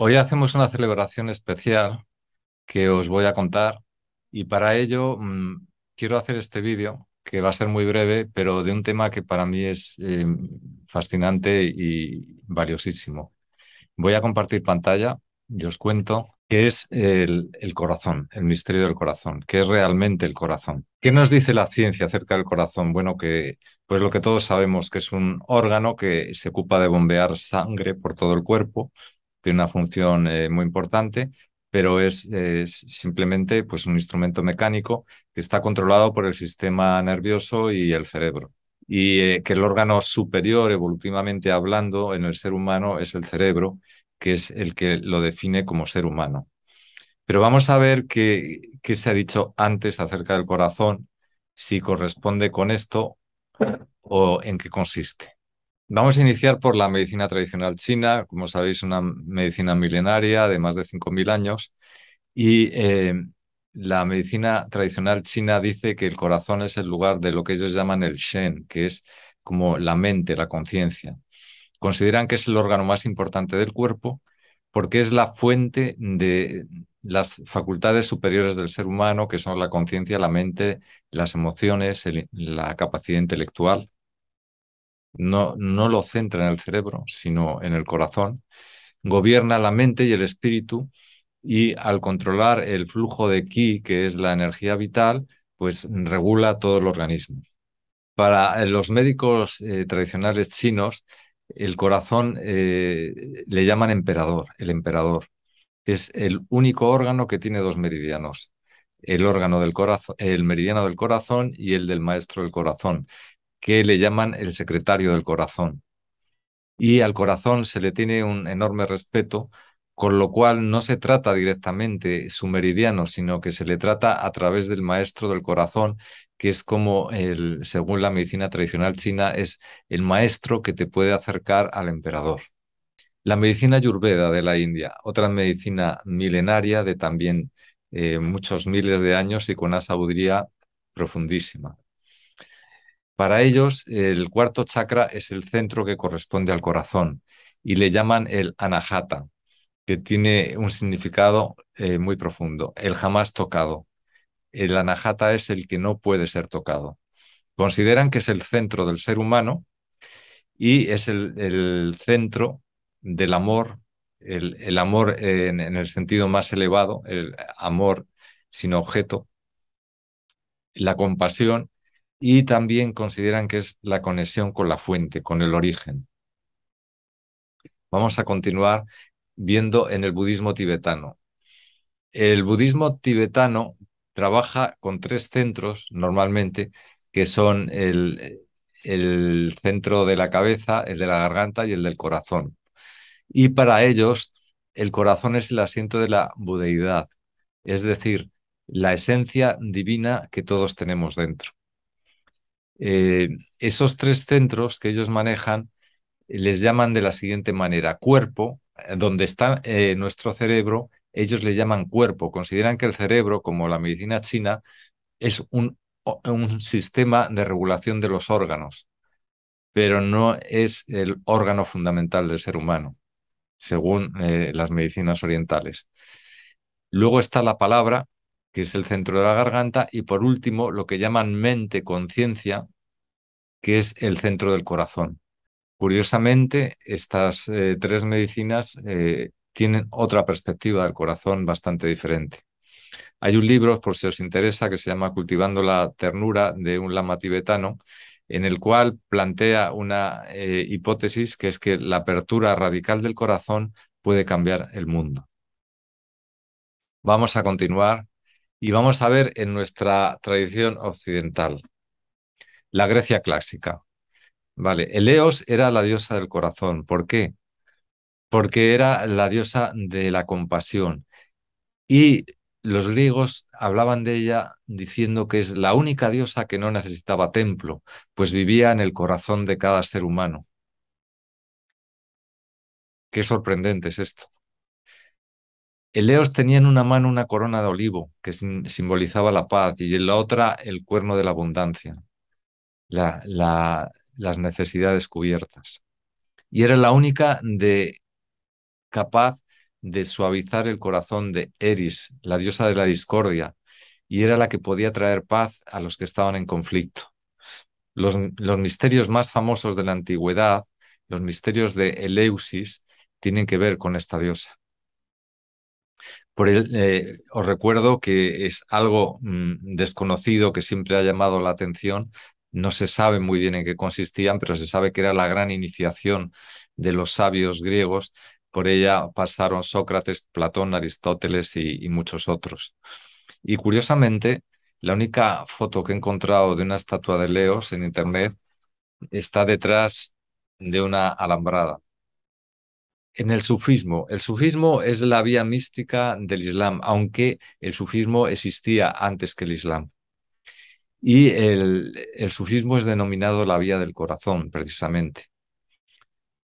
Hoy hacemos una celebración especial que os voy a contar y para ello mm, quiero hacer este vídeo que va a ser muy breve, pero de un tema que para mí es eh, fascinante y valiosísimo. Voy a compartir pantalla y os cuento qué es el, corazón, el misterio del corazón, qué es realmente el corazón. ¿Qué nos dice la ciencia acerca del corazón? Bueno, que pues lo que todos sabemos, que es un órgano que se ocupa de bombear sangre por todo el cuerpo una función eh, muy importante, pero es, simplemente pues, un instrumento mecánico que está controlado por el sistema nervioso y el cerebro. Y eh, que el órgano superior, evolutivamente hablando, en el ser humano es el cerebro, que es el que lo define como ser humano. Pero vamos a ver qué se ha dicho antes acerca del corazón, si corresponde con esto o en qué consiste. Vamos a iniciar por la medicina tradicional china, como sabéis, una medicina milenaria de más de 5.000 años. Y eh, la medicina tradicional china dice que el corazón es el lugar de lo que ellos llaman el Shen, que es como la mente, la conciencia. Consideran que es el órgano más importante del cuerpo porque es la fuente de las facultades superiores del ser humano, que son la conciencia, la mente, las emociones, la capacidad intelectual no, lo centra en el cerebro, sino en el corazón, gobierna la mente y el espíritu y al controlar el flujo de ki, que es la energía vital, pues regula todo el organismo. Para eh, los médicos eh, tradicionales chinos, el corazón eh, le llaman emperador, el emperador. Es el único órgano que tiene dos meridianos, el órgano del corazón, el meridiano del corazón y el del maestro del corazón que le llaman el secretario del corazón. Y al corazón se le tiene un enorme respeto, con lo cual no se trata directamente su meridiano, sino que se le trata a través del maestro del corazón, que es como, el, según la medicina tradicional china, es el maestro que te puede acercar al emperador. La medicina yurveda de la India, otra medicina milenaria de también eh, muchos miles de años y con una sabiduría profundísima. Para ellos, el cuarto chakra es el centro que corresponde al corazón y le llaman el anahata, que tiene un significado eh, muy profundo, el jamás tocado. El anahata es el que no puede ser tocado. Consideran que es el centro del ser humano y es el, centro del amor, el, amor en, el sentido más elevado, el amor sin objeto, la compasión y también consideran que es la conexión con la fuente, con el origen. Vamos a continuar viendo en el budismo tibetano. El budismo tibetano trabaja con tres centros normalmente, que son el, el centro de la cabeza, el de la garganta y el del corazón. Y para ellos, el corazón es el asiento de la budeidad, es decir, la esencia divina que todos tenemos dentro. Eh, esos tres centros que ellos manejan eh, les llaman de la siguiente manera, cuerpo, eh, donde está nuestro cerebro, ellos le llaman cuerpo, consideran que el cerebro, como la medicina china, es un, sistema de regulación de los órganos, pero no es el órgano fundamental del ser humano, según las medicinas orientales. Luego está la palabra, que es el centro de la garganta, y por último, lo que llaman mente-conciencia, que es el centro del corazón. Curiosamente, estas eh, tres medicinas eh, tienen otra perspectiva del corazón bastante diferente. Hay un libro, por si os interesa, que se llama Cultivando la ternura de un lama tibetano, en el cual plantea una eh, hipótesis que es que la apertura radical del corazón puede cambiar el mundo. Vamos a continuar y vamos a ver en nuestra tradición occidental, la Grecia clásica. Vale, Eleos era la diosa del corazón. ¿Por qué? Porque era la diosa de la compasión. Y los griegos hablaban de ella diciendo que es la única diosa que no necesitaba templo, pues vivía en el corazón de cada ser humano. Qué sorprendente es esto. Eleos tenía en una mano una corona de olivo que simbolizaba la paz y en la otra el cuerno de la abundancia, las necesidades cubiertas. Y era la única de, capaz de suavizar el corazón de Eris, la diosa de la discordia, y era la que podía traer paz a los que estaban en conflicto. los misterios más famosos de la antigüedad, los misterios de Eleusis, tienen que ver con esta diosa. Por eh, os recuerdo que es algo mm, desconocido que siempre ha llamado la atención. No se sabe muy bien en qué consistían, pero se sabe que era la gran iniciación de los sabios griegos. Por ella pasaron Sócrates, Platón, Aristóteles y muchos otros. Y curiosamente, la única foto que he encontrado de una estatua de Leos en internet está detrás de una alambrada en el sufismo. El sufismo es la vía mística del Islam, aunque el sufismo existía antes que el Islam. Y el, sufismo es denominado la vía del corazón, precisamente.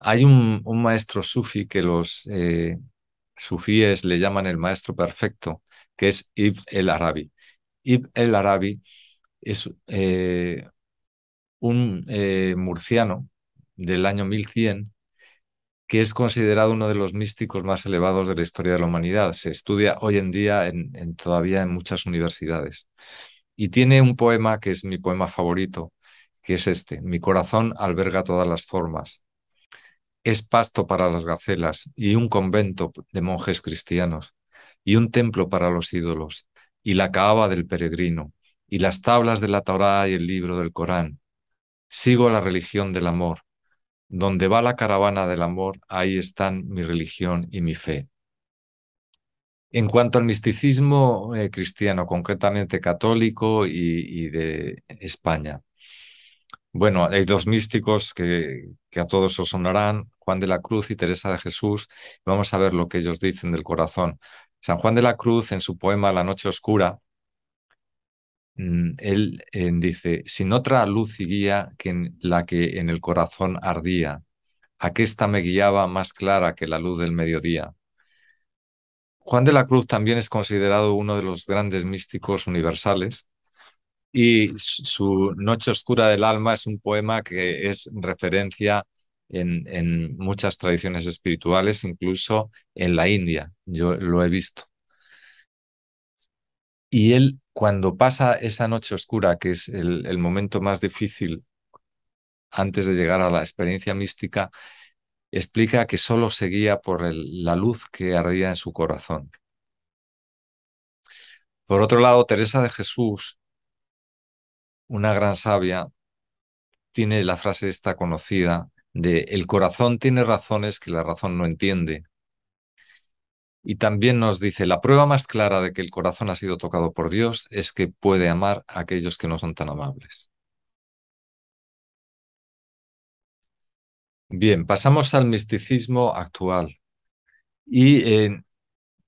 Hay un, maestro sufi que los eh, sufíes le llaman el maestro perfecto, que es Ibn el Arabi. Ibn el Arabi es eh, un eh, murciano del año 1100 que es considerado uno de los místicos más elevados de la historia de la humanidad. Se estudia hoy en día en, todavía en muchas universidades. Y tiene un poema que es mi poema favorito, que es este, Mi corazón alberga todas las formas. Es pasto para las gacelas y un convento de monjes cristianos y un templo para los ídolos y la caaba del peregrino y las tablas de la Torá y el libro del Corán. Sigo la religión del amor donde va la caravana del amor, ahí están mi religión y mi fe. En cuanto al misticismo eh, cristiano, concretamente católico y, de España, bueno, hay dos místicos que, que a todos os sonarán, Juan de la Cruz y Teresa de Jesús. Vamos a ver lo que ellos dicen del corazón. San Juan de la Cruz, en su poema La Noche Oscura, Mm, él eh, dice, sin otra luz y guía que la que en el corazón ardía, aquesta me guiaba más clara que la luz del mediodía. Juan de la Cruz también es considerado uno de los grandes místicos universales y su Noche Oscura del Alma es un poema que es referencia en, en muchas tradiciones espirituales, incluso en la India, yo lo he visto. Y él cuando pasa esa noche oscura, que es el, momento más difícil antes de llegar a la experiencia mística, explica que solo seguía por la luz que ardía en su corazón. Por otro lado, Teresa de Jesús, una gran sabia, tiene la frase esta conocida de el corazón tiene razones que la razón no entiende, y también nos dice, la prueba más clara de que el corazón ha sido tocado por Dios es que puede amar a aquellos que no son tan amables. Bien, pasamos al misticismo actual. Y eh,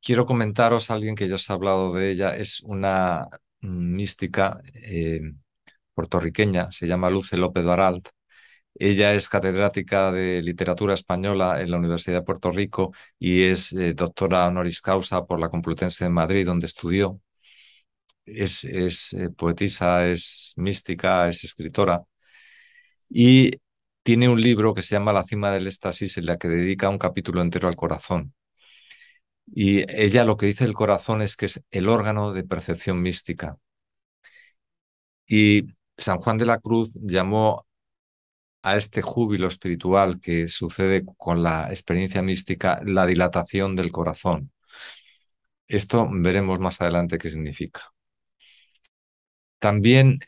quiero comentaros a alguien que ya os ha hablado de ella. Es una mm, mística eh, puertorriqueña, se llama Luce López Aralt. Ella es catedrática de literatura española en la Universidad de Puerto Rico y es eh, doctora honoris causa por la Complutense de Madrid, donde estudió. Es, eh, poetisa, es mística, es escritora. Y tiene un libro que se llama La cima del éxtasis, en la que dedica un capítulo entero al corazón. Y ella lo que dice del corazón es que es el órgano de percepción mística. Y San Juan de la Cruz llamó a este júbilo espiritual que sucede con la experiencia mística, la dilatación del corazón. Esto veremos más adelante qué significa. También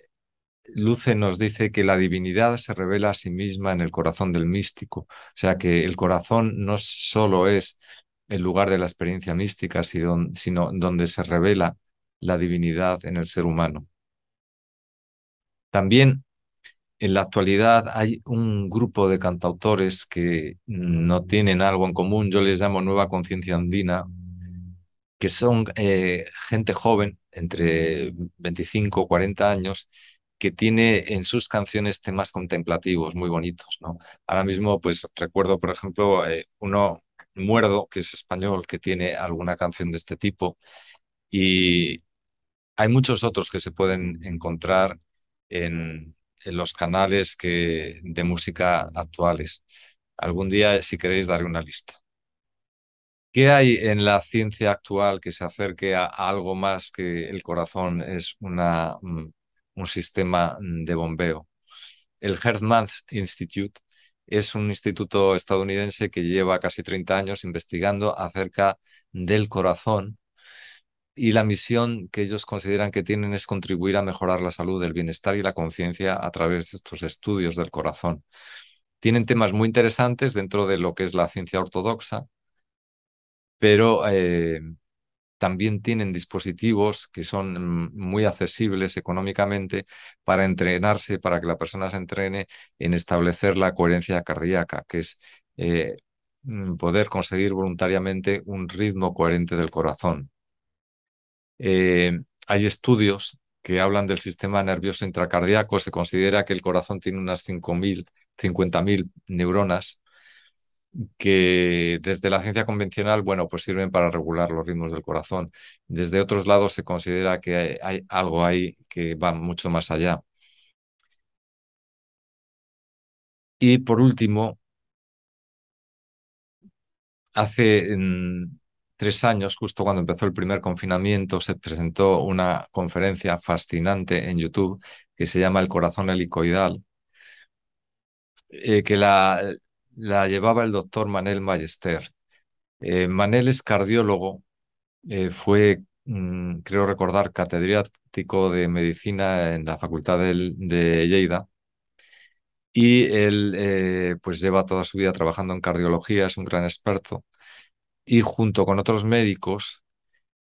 Luce nos dice que la divinidad se revela a sí misma en el corazón del místico, o sea que el corazón no solo es el lugar de la experiencia mística, sino donde se revela la divinidad en el ser humano. También en la actualidad hay un grupo de cantautores que no tienen algo en común, yo les llamo nueva conciencia andina, que son eh, gente joven, entre 25 o 40 años, que tiene en sus canciones temas contemplativos muy bonitos. ¿no? Ahora mismo, pues recuerdo, por ejemplo, eh, uno, Muerdo, que es español, que tiene alguna canción de este tipo, y hay muchos otros que se pueden encontrar en, en los canales que, de música actuales. Algún día, si queréis, daré una lista. ¿Qué hay en la ciencia actual que se acerque a algo más que el corazón es una, mm, un sistema mm, de bombeo? El Hermann Institute es un instituto estadounidense que lleva casi 30 años investigando acerca del corazón y la misión que ellos consideran que tienen es contribuir a mejorar la salud, el bienestar y la conciencia a través de estos estudios del corazón. Tienen temas muy interesantes dentro de lo que es la ciencia ortodoxa, pero eh, también tienen dispositivos que son mm, muy accesibles económicamente para entrenarse, para que la persona se entrene en establecer la coherencia cardíaca, que es eh, mm, poder conseguir voluntariamente un ritmo coherente del corazón. Eh, hay estudios que hablan del sistema nervioso intracardíaco. Se considera que el corazón tiene unas 5.000, 50.000 neuronas que desde la ciencia convencional, bueno, pues sirven para regular los ritmos del corazón. Desde otros lados se considera que hay, algo ahí que va mucho más allá. Y por último, hace, mm, tres años, justo cuando empezó el primer confinamiento, se presentó una conferencia fascinante en YouTube que se llama El corazón helicoidal, eh, que la, la, llevaba el doctor Manel Mayester. Eh, Manel es cardiólogo, eh, fue, mm, creo recordar, catedrático de medicina en la Facultad de, de Lleida. Y él pues lleva toda su vida trabajando en cardiología, es un gran experto y junto con otros médicos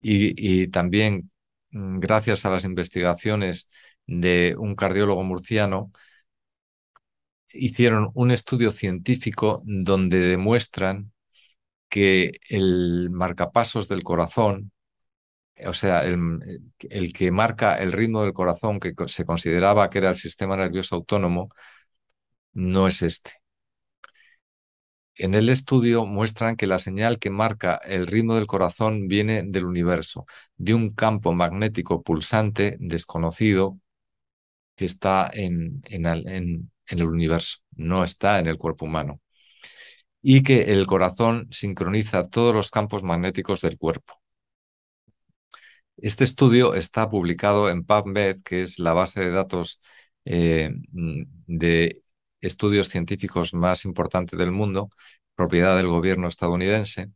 y, también mm, gracias a las investigaciones de un cardiólogo murciano, hicieron un estudio científico donde demuestran que el marcapasos del corazón, o sea, el, que marca el ritmo del corazón que se consideraba que era el sistema nervioso autónomo, no es este en el estudio muestran que la señal que marca el ritmo del corazón viene del universo, de un campo magnético pulsante desconocido que está en, el, universo, no está en el cuerpo humano, y que el corazón sincroniza todos los campos magnéticos del cuerpo. Este estudio está publicado en PubMed, que es la base de datos eh, mm, de estudios científicos más importantes del mundo, propiedad del gobierno estadounidense.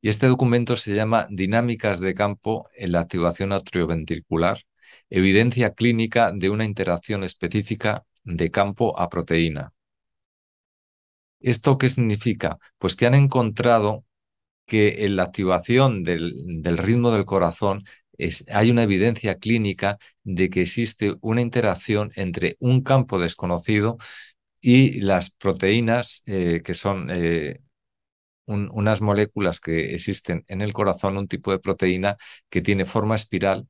Y este documento se llama Dinámicas de campo en la activación atrioventricular, evidencia clínica de una interacción específica de campo a proteína. ¿Esto qué significa? Pues que han encontrado que en la activación del, ritmo del corazón es, hay una evidencia clínica de que existe una interacción entre un campo desconocido y las proteínas, eh, que son eh, unas moléculas que existen en el corazón, un tipo de proteína que tiene forma espiral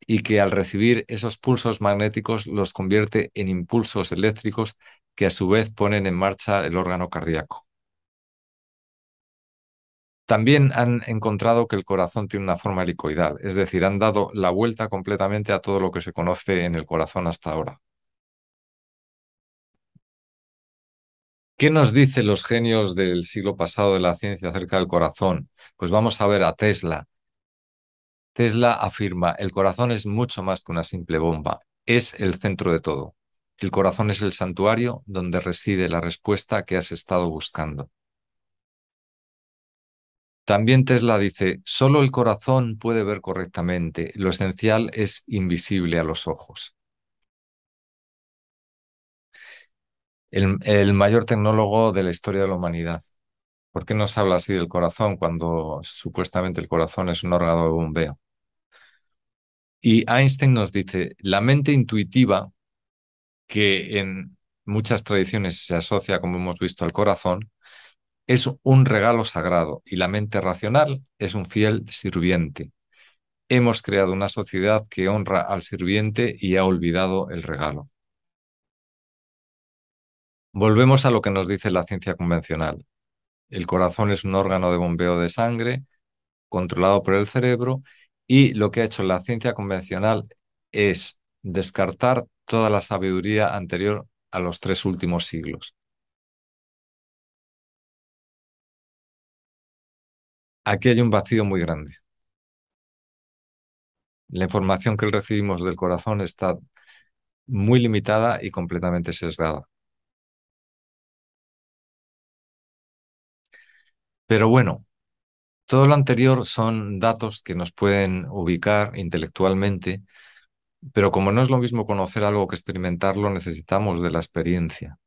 y que al recibir esos pulsos magnéticos los convierte en impulsos eléctricos que a su vez ponen en marcha el órgano cardíaco. También han encontrado que el corazón tiene una forma helicoidal, es decir, han dado la vuelta completamente a todo lo que se conoce en el corazón hasta ahora. ¿Qué nos dicen los genios del siglo pasado de la ciencia acerca del corazón? Pues vamos a ver a Tesla. Tesla afirma, el corazón es mucho más que una simple bomba, es el centro de todo. El corazón es el santuario donde reside la respuesta que has estado buscando. También Tesla dice, solo el corazón puede ver correctamente, lo esencial es invisible a los ojos. el, mayor tecnólogo de la historia de la humanidad. ¿Por qué nos habla así del corazón cuando supuestamente el corazón es un órgano de bombeo? Y Einstein nos dice, la mente intuitiva, que en muchas tradiciones se asocia, como hemos visto, al corazón, es un regalo sagrado y la mente racional es un fiel sirviente. Hemos creado una sociedad que honra al sirviente y ha olvidado el regalo. Volvemos a lo que nos dice la ciencia convencional. El corazón es un órgano de bombeo de sangre controlado por el cerebro y lo que ha hecho la ciencia convencional es descartar toda la sabiduría anterior a los tres últimos siglos. Aquí hay un vacío muy grande. La información que recibimos del corazón está muy limitada y completamente sesgada. Pero bueno, todo lo anterior son datos que nos pueden ubicar intelectualmente, pero como no es lo mismo conocer algo que experimentarlo, necesitamos de la experiencia.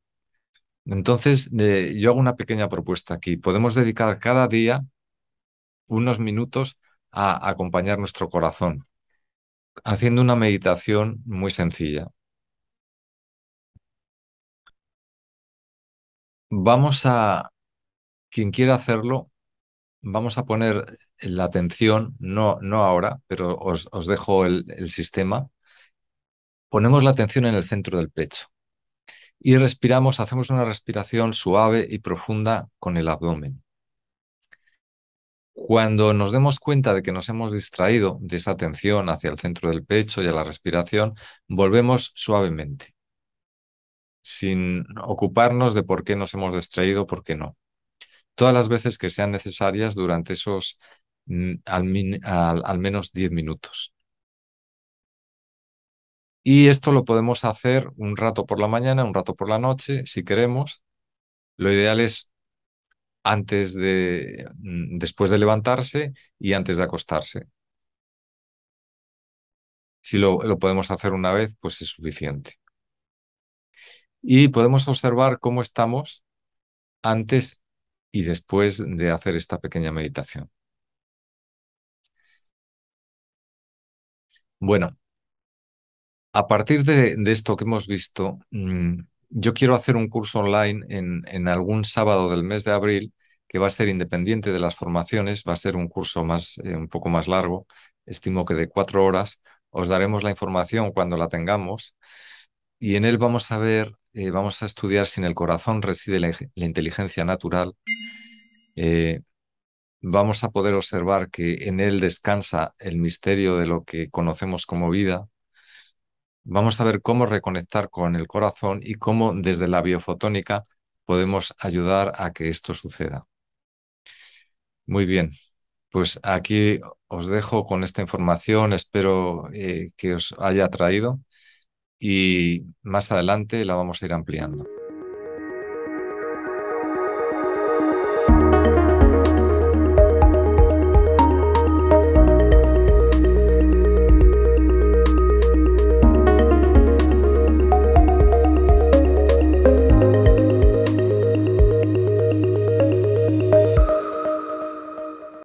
Entonces, eh, yo hago una pequeña propuesta aquí. Podemos dedicar cada día unos minutos a acompañar nuestro corazón, haciendo una meditación muy sencilla. Vamos a quien quiera hacerlo, vamos a poner la atención, no, no ahora, pero os, dejo el, el sistema. Ponemos la atención en el centro del pecho y respiramos, hacemos una respiración suave y profunda con el abdomen. Cuando nos demos cuenta de que nos hemos distraído de esa atención hacia el centro del pecho y a la respiración, volvemos suavemente, sin ocuparnos de por qué nos hemos distraído, por qué no todas las veces que sean necesarias durante esos mm, al, menos 10 minutos. Y esto lo podemos hacer un rato por la mañana, un rato por la noche, si queremos. Lo ideal es antes de, mm, después de levantarse y antes de acostarse. Si lo, lo, podemos hacer una vez, pues es suficiente. Y podemos observar cómo estamos antes y después de hacer esta pequeña meditación. Bueno, a partir de, esto que hemos visto, mm, yo quiero hacer un curso online en, algún sábado del mes de abril que va a ser independiente de las formaciones, va a ser un curso más, eh, un poco más largo, estimo que de cuatro horas. Os daremos la información cuando la tengamos y en él vamos a ver, eh, vamos a estudiar si en el corazón reside la, inteligencia natural. Eh, vamos a poder observar que en él descansa el misterio de lo que conocemos como vida. Vamos a ver cómo reconectar con el corazón y cómo desde la biofotónica podemos ayudar a que esto suceda. Muy bien, pues aquí os dejo con esta información, espero eh, que os haya traído y más adelante la vamos a ir ampliando.